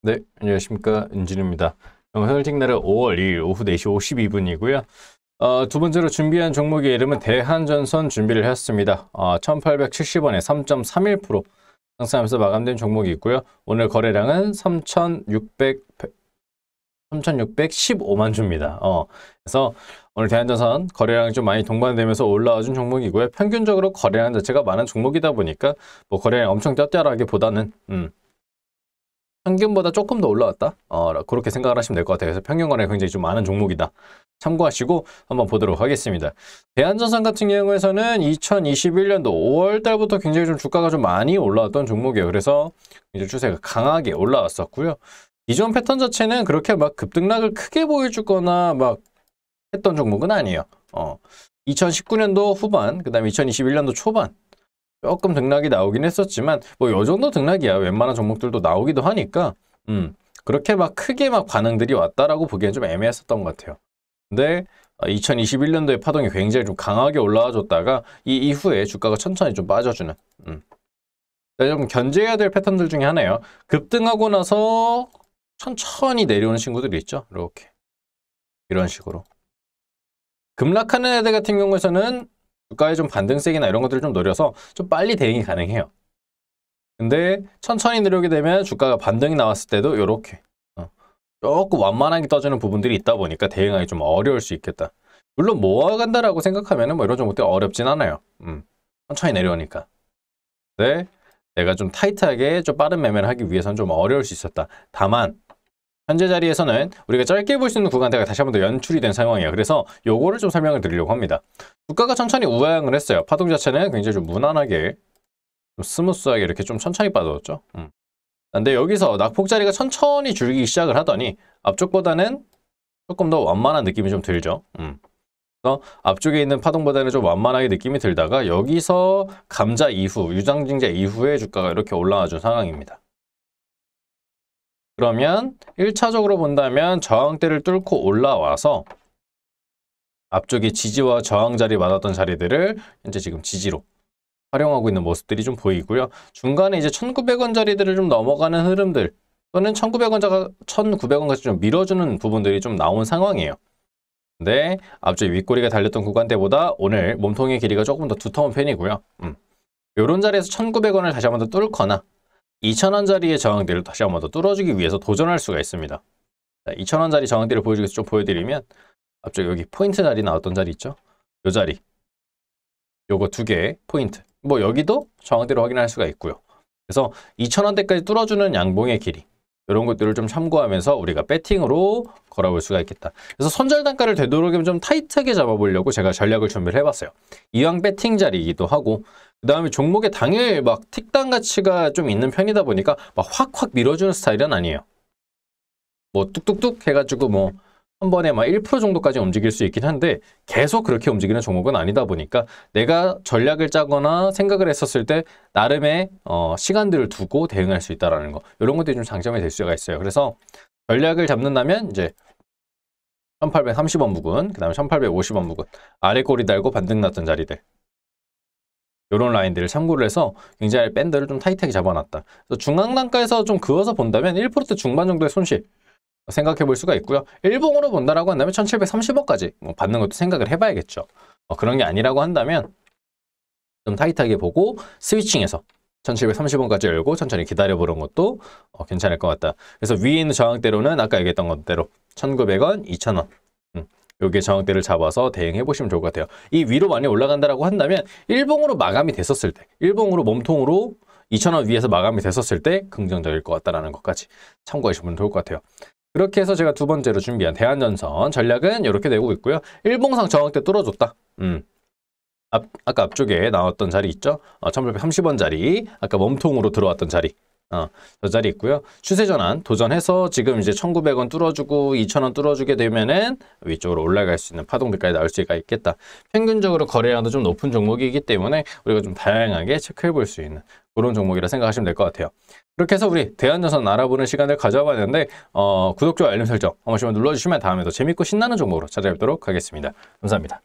네, 안녕하십니까. 은진입니다. 영상을 찍는 날은 5월 2일 오후 4시 52분이고요. 어, 두 번째로 준비한 종목의 이름은 대한전선 준비를 했습니다. 어, 1870원에 3.31% 상승하면서 마감된 종목이 있고요. 오늘 거래량은 3,600, 3,615만 주입니다. 어, 그래서 오늘 대한전선 거래량이 좀 많이 동반되면서 올라와준 종목이고요. 평균적으로 거래량 자체가 많은 종목이다 보니까 뭐 거래량 엄청 떼떼하기보다는 음, 평균보다 조금 더 올라왔다. 어, 그렇게 생각을 하시면 될 것 같아요. 그래서 평균가에 굉장히 좀 많은 종목이다. 참고하시고 한번 보도록 하겠습니다. 대한전상 같은 경우에서는 2021년도 5월 달부터 굉장히 좀 주가가 좀 많이 올라왔던 종목이에요. 그래서 이제 추세가 강하게 올라왔었고요. 이전 패턴 자체는 그렇게 막 급등락을 크게 보여주거나 막 했던 종목은 아니에요. 어. 2019년도 후반, 그 다음에 2021년도 초반 조금 등락이 나오긴 했었지만 뭐요 정도 등락이야 웬만한 종목들도 나오기도 하니까 음 그렇게 막 크게 막 반응들이 왔다라고 보기엔 좀 애매했었던 것 같아요 근데 2021년도에 파동이 굉장히 좀 강하게 올라와 줬다가 이 이후에 주가가 천천히 좀 빠져주는 음. 좀 견제해야 될 패턴들 중에 하나예요 급등하고 나서 천천히 내려오는 친구들이 있죠 이렇게 이런 식으로 급락하는 애들 같은 경우에는 주가의 좀 반등세기나 이런 것들을 좀 노려서 좀 빨리 대응이 가능해요. 근데 천천히 내려오게 되면 주가가 반등이 나왔을 때도 이렇게 어, 조금 완만하게 떠지는 부분들이 있다 보니까 대응하기 좀 어려울 수 있겠다. 물론 모아간다라고 생각하면 뭐 이런 종목들 어렵진 않아요. 음, 천천히 내려오니까. 네, 내가 좀 타이트하게 좀 빠른 매매를 하기 위해서는 좀 어려울 수 있었다. 다만 현재 자리에서는 음. 우리가 짧게 볼 수 있는 구간대가 다시 한번 더 연출이 된 상황이에요. 그래서 요거를 좀 설명을 드리려고 합니다. 주가가 천천히 우상을 회 했어요. 파동 자체는 굉장히 좀 무난하게 좀 스무스하게 이렇게 좀 천천히 빠졌죠. 져 음. 근데 여기서 낙폭 자리가 천천히 줄기 시작을 하더니 앞쪽보다는 조금 더 완만한 느낌이 좀 들죠. 음. 그래서 앞쪽에 있는 파동보다는 좀 완만하게 느낌이 들다가 여기서 감자 이후, 유장증자 이후에 주가가 이렇게 올라와 준 상황입니다. 그러면 1차적으로 본다면 저항대를 뚫고 올라와서 앞쪽에 지지와 저항 자리 맞았던 자리들을 현재 지금 지지로 활용하고 있는 모습들이 좀 보이고요. 중간에 이제 1900원 자리들을 좀 넘어가는 흐름들 또는 1900원 자가 1900원까지 좀 밀어주는 부분들이 좀 나온 상황이에요. 근데 앞쪽 에 윗꼬리가 달렸던 구간대보다 오늘 몸통의 길이가 조금 더 두터운 편이고요. 음. 요런 자리에서 1900원을 다시 한번 더 뚫거나 2,000원짜리의 저항대를 다시 한번 더 뚫어주기 위해서 도전할 수가 있습니다. 2,000원짜리 저항대를 보여주기 위해서 좀 보여드리면 앞쪽 여기 포인트 자리 나왔던 자리 있죠? 이 자리 요거 두 개의 포인트 뭐 여기도 저항대로 확인할 수가 있고요. 그래서 2,000원대까지 뚫어주는 양봉의 길이 이런 것들을 좀 참고하면서 우리가 배팅으로 걸어볼 수가 있겠다. 그래서 손절 단가를 되도록이면 좀 타이트하게 잡아보려고 제가 전략을 준비를 해봤어요. 이왕 배팅 자리이기도 하고 그 다음에 종목의 당일 막 틱당 가치가 좀 있는 편이다 보니까 막 확확 밀어주는 스타일은 아니에요. 뭐 뚝뚝뚝 해가지고 뭐 한 번에 막 1% 정도까지 움직일 수 있긴 한데 계속 그렇게 움직이는 종목은 아니다 보니까 내가 전략을 짜거나 생각을 했었을 때 나름의 어, 시간들을 두고 대응할 수 있다라는 거 이런 것들이 좀 장점이 될 수가 있어요. 그래서 전략을 잡는다면 이제 1830원 부근, 그 다음에 1850원 부근 아래 꼬리 달고 반등 났던 자리들 이런 라인들을 참고를 해서 굉장히 밴드를 좀 타이트하게 잡아놨다. 그래서 중앙 단가에서 좀 그어서 본다면 1% 중반 정도의 손실 생각해 볼 수가 있고요. 일봉으로 본다라고 한다면 1730원까지 뭐 받는 것도 생각을 해봐야겠죠. 어, 그런 게 아니라고 한다면 좀 타이트하게 보고 스위칭해서 1730원까지 열고 천천히 기다려보는 것도 어, 괜찮을 것 같다. 그래서 위에 있는 저항대로는 아까 얘기했던 것대로 1900원, 2000원 여기에 저항대를 잡아서 대응해 보시면 좋을 것 같아요. 이 위로 많이 올라간다라고 한다면 일봉으로 마감이 됐었을 때 일봉으로 몸통으로 2,000원 위에서 마감이 됐었을 때 긍정적일 것 같다라는 것까지 참고하시면 좋을 것 같아요. 그렇게 해서 제가 두 번째로 준비한 대한전선 전략은 이렇게 되고 있고요. 일봉상 저항대 뚫어줬다. 음. 앞, 아까 앞쪽에 나왔던 자리 있죠? 어, 1830원 자리, 아까 몸통으로 들어왔던 자리 어, 저 자리 있고요. 추세 전환 도전해서 지금 이제 1900원 뚫어주고 2000원 뚫어주게 되면은 위쪽으로 올라갈 수 있는 파동들까지 나올 수가 있겠다. 평균적으로 거래량도 좀 높은 종목이기 때문에 우리가 좀 다양하게 체크해 볼 수 있는 그런 종목이라 생각하시면 될 것 같아요. 그렇게 해서 우리 대한전선 알아보는 시간을 가져봤는데 어, 구독, 좋아요, 알림 설정 한 번씩만 눌러주시면 다음에 도 재밌고 신나는 종목으로 찾아뵙도록 하겠습니다. 감사합니다.